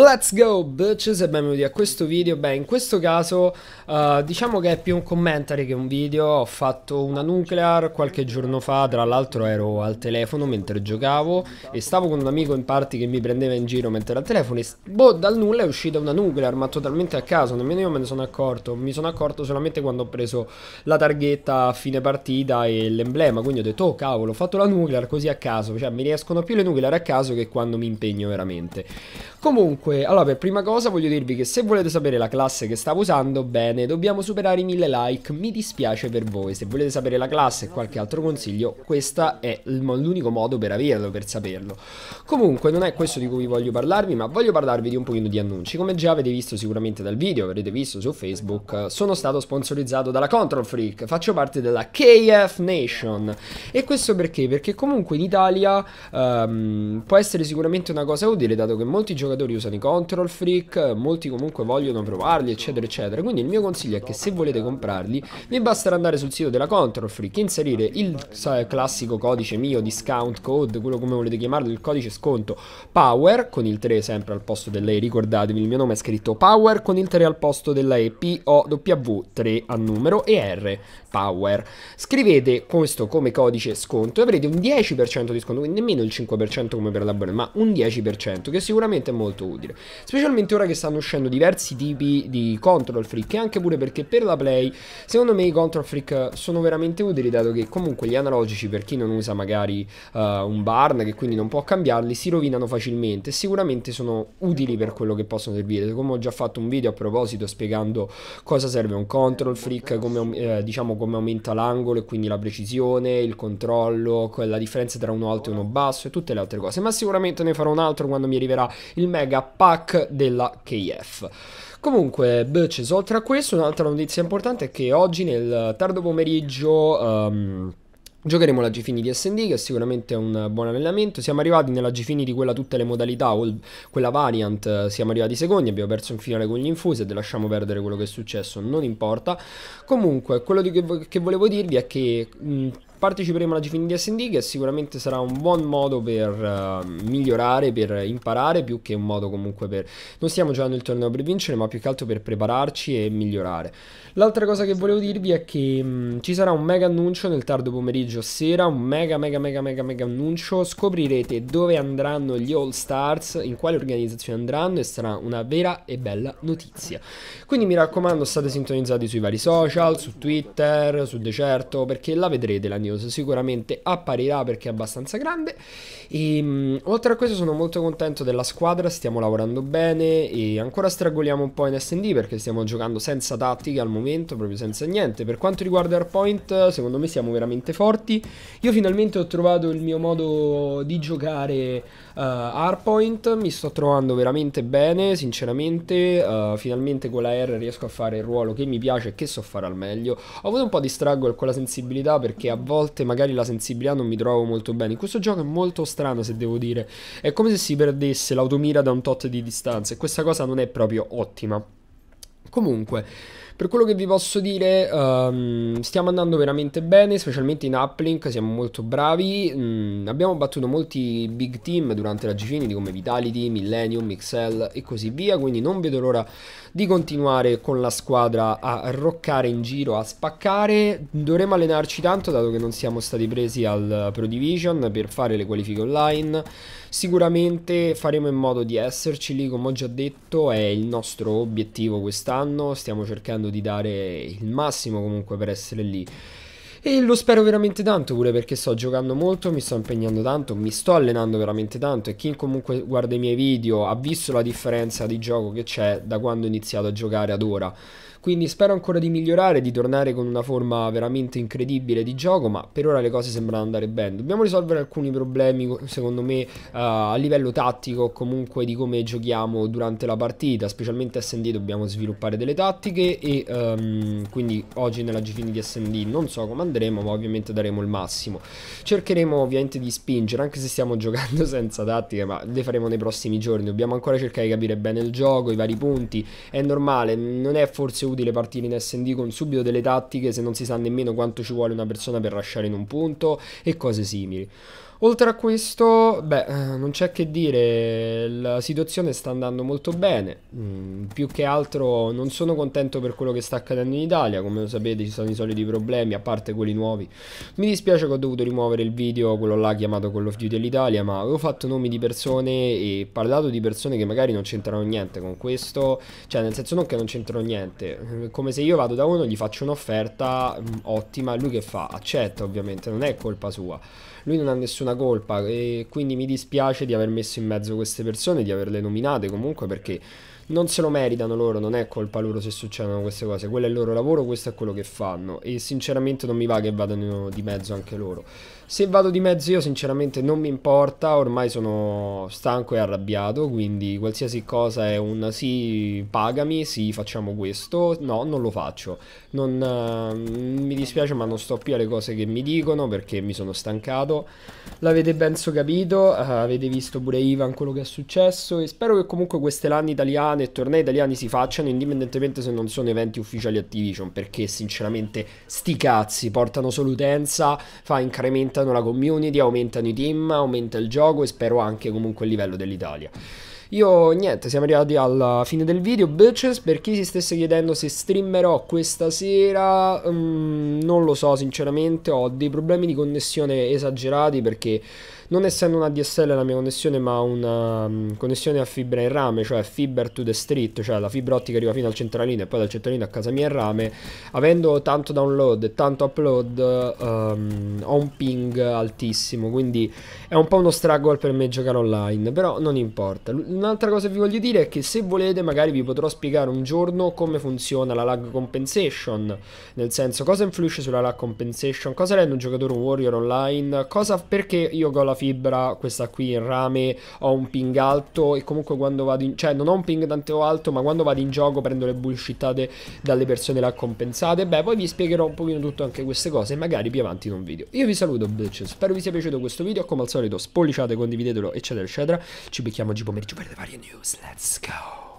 Let's go bitches e benvenuti a questo video Beh in questo caso uh, diciamo che è più un commentary che un video Ho fatto una nuclear qualche giorno fa Tra l'altro ero al telefono mentre giocavo E stavo con un amico in party che mi prendeva in giro mentre era al telefono E boh dal nulla è uscita una nuclear ma totalmente a caso Nemmeno io me ne sono accorto Mi sono accorto solamente quando ho preso la targhetta a fine partita e l'emblema Quindi ho detto oh cavolo ho fatto la nuclear così a caso Cioè mi riescono più le nuclear a caso che quando mi impegno veramente Comunque Dunque, allora per prima cosa voglio dirvi che se volete sapere la classe che stavo usando, bene, dobbiamo superare i 1000 like, mi dispiace per voi. Se volete sapere la classe e qualche altro consiglio, questo è l'unico modo per averlo, per saperlo. Comunque, non è questo di cui voglio parlarvi, ma voglio parlarvi di un pochino di annunci. Come già avete visto sicuramente dal video, avrete visto su Facebook, sono stato sponsorizzato dalla Control Freak, faccio parte della KF Nation. E questo perché? Perché comunque in Italia um, può essere sicuramente una cosa utile, dato che molti giocatori usano di Control Freak, molti comunque vogliono provarli eccetera eccetera, quindi il mio consiglio è che se volete comprarli vi basterà andare sul sito della Control Freak, inserire il classico codice mio, discount code, quello come volete chiamarlo, il codice sconto Power con il 3 sempre al posto della E, ricordatevi il mio nome è scritto Power con il 3 al posto della E, P-O-W-3 a numero e R, Power. Scrivete questo come codice sconto e avrete un 10% di sconto, quindi nemmeno il 5% come per la buona, ma un 10% che sicuramente è molto utile giocabile. Specialmente ora che stanno uscendo diversi tipi di control freak e anche pure perché per la play secondo me i control freak sono veramente utili dato che comunque gli analogici per chi non usa magari uh, un barn che quindi non può cambiarli si rovinano facilmente. Sicuramente sono utili per quello che possono servire. Come ho già fatto un video a proposito spiegando cosa serve un control freak, come, eh, diciamo come aumenta l'angolo e quindi la precisione, il controllo, la differenza tra uno alto e uno basso e tutte le altre cose. Ma sicuramente ne farò un altro quando mi arriverà il mega pack della KF. Comunque, Butches, oltre a questo, un'altra notizia importante è che oggi nel tardo pomeriggio... Um, Giocheremo la Gfini di SD che è sicuramente un buon allenamento. Siamo arrivati nella Gfini di quella tutte le modalità, o quella variant, eh, siamo arrivati secondi, abbiamo perso in finale con gli infusi. Infused, lasciamo perdere quello che è successo, non importa. Comunque, quello che, volevo dirvi è che mh, Parteciperemo alla Gfin di SD che sicuramente sarà un buon modo per uh, migliorare, per imparare, più che un modo comunque per... Non stiamo giocando il torneo per vincere, ma più che altro per prepararci e migliorare. L'altra cosa che volevo dirvi è che mh, mm, ci sarà un mega annuncio nel tardo pomeriggio sera, un mega mega mega mega mega annuncio. Scoprirete dove andranno gli All Stars, in quale organizzazione andranno e sarà una vera e bella notizia. Quindi mi raccomando state sintonizzati sui vari social, su Twitter, su Decerto, perché la vedrete la news News sicuramente apparirà perché è abbastanza grande e ehm, mh, oltre a questo sono molto contento della squadra stiamo lavorando bene e ancora stragoliamo un po' in S&D perché stiamo giocando senza tattica al momento proprio senza niente per quanto riguarda Airpoint secondo me siamo veramente forti io finalmente ho trovato il mio modo di giocare uh, Airpoint mi sto trovando veramente bene sinceramente uh, finalmente con la R riesco a fare il ruolo che mi piace e che so fare al meglio ho avuto un po' di struggle con la sensibilità perché a volte volte magari la sensibilità non mi trovo molto bene. In questo gioco è molto strano se devo dire, è come se si perdesse l'automira da un tot di distanza e questa cosa non è proprio ottima. Comunque... Per quello che vi posso dire, um, stiamo andando veramente bene, specialmente in uplink, siamo molto bravi. Mm, abbiamo battuto molti big team durante la Gfinity come Vitality, Millennium, XL e così via, quindi non vedo l'ora di continuare con la squadra a roccare in giro, a spaccare. Dovremmo allenarci tanto dato che non siamo stati presi al Pro Division per fare le qualifiche online. Sicuramente faremo in modo di esserci lì, come ho già detto, è il nostro obiettivo quest'anno, stiamo cercando cercando di dare il massimo comunque per essere lì. E lo spero veramente tanto pure perché sto giocando molto, mi sto impegnando tanto, mi sto allenando veramente tanto e chi comunque guarda i miei video ha visto la differenza di gioco che c'è da quando ho iniziato a giocare ad ora. Quindi spero ancora di migliorare, di tornare con una forma veramente incredibile di gioco, ma per ora le cose sembrano andare bene. Dobbiamo risolvere alcuni problemi, secondo me, uh, a livello tattico, comunque di come giochiamo durante la partita, specialmente SD dobbiamo sviluppare delle tattiche e um, quindi oggi nella GFIN di SD non so come andremo, ma ovviamente daremo il massimo. Cercheremo ovviamente di spingere, anche se stiamo giocando senza tattiche, ma le faremo nei prossimi giorni. Dobbiamo ancora cercare di capire bene il gioco, i vari punti. È normale, non è forse utile utile partire in SD con subito delle tattiche se non si sa nemmeno quanto ci vuole una persona per lasciare in un punto e cose simili. Oltre a questo, beh, eh, non c'è che dire, la situazione sta andando molto bene, mm, più che altro non sono contento per quello che sta accadendo in Italia, come lo sapete ci sono i soliti problemi, a parte quelli nuovi. Mi dispiace che ho dovuto rimuovere il video, quello là chiamato Call of Duty all'Italia, ma avevo fatto nomi di persone e parlato di persone che magari non c'entrano niente con questo, cioè nel senso non che non c'entrano niente, come se io vado da uno, gli faccio un'offerta mm, ottima, lui che fa? Accetta ovviamente, non è colpa sua, lui non ha nessuna una colpa e quindi mi dispiace di aver messo in mezzo queste persone, di averle nominate comunque perché non se lo meritano loro, non è colpa loro se succedono queste cose, quello è il loro lavoro, questo è quello che fanno e sinceramente non mi va che vadano di mezzo anche loro. Se vado di mezzo io sinceramente non mi importa, ormai sono stanco e arrabbiato, quindi qualsiasi cosa è un sì, pagami, sì, facciamo questo, no, non lo faccio. Non, uh, mi dispiace ma non sto più alle cose che mi dicono perché mi sono stancato l'avete penso capito, uh, avete visto pure Ivan quello che è successo e spero che comunque queste LAN italiane e tornei italiani si facciano indipendentemente se non sono eventi ufficiali Activision perché sinceramente sti cazzi, portano solo utenza, fa, incrementano la community, aumentano i team, aumenta il gioco e spero anche comunque il livello dell'Italia. Io niente, siamo arrivati alla fine del video, bitches, per chi si stesse chiedendo se streamerò questa sera, um, non lo so sinceramente, ho dei problemi di connessione esagerati perché non essendo una DSL la mia connessione ma una mm, connessione a fibra in rame cioè fiber to the street cioè la fibra ottica arriva fino al centralino e poi dal centralino a casa mia in rame avendo tanto download e tanto upload um, ho un ping altissimo quindi è un po' uno struggle per me giocare online però non importa un'altra cosa che vi voglio dire è che se volete magari vi potrò spiegare un giorno come funziona la lag compensation nel senso cosa influisce sulla lag compensation cosa rende un giocatore un warrior online cosa perché io ho la fibra, questa qui in rame ho un ping alto e comunque quando vado in... cioè non ho un ping tanto alto ma quando vado in gioco prendo le bullshittate dalle persone là compensate. Beh poi vi spiegherò un pochino tutto anche queste cose magari più avanti in un video. Io vi saluto Blitz, spero vi sia piaciuto questo video, come al solito spolliciate, condividetelo eccetera eccetera. Ci becchiamo oggi pomeriggio per le varie news, let's go!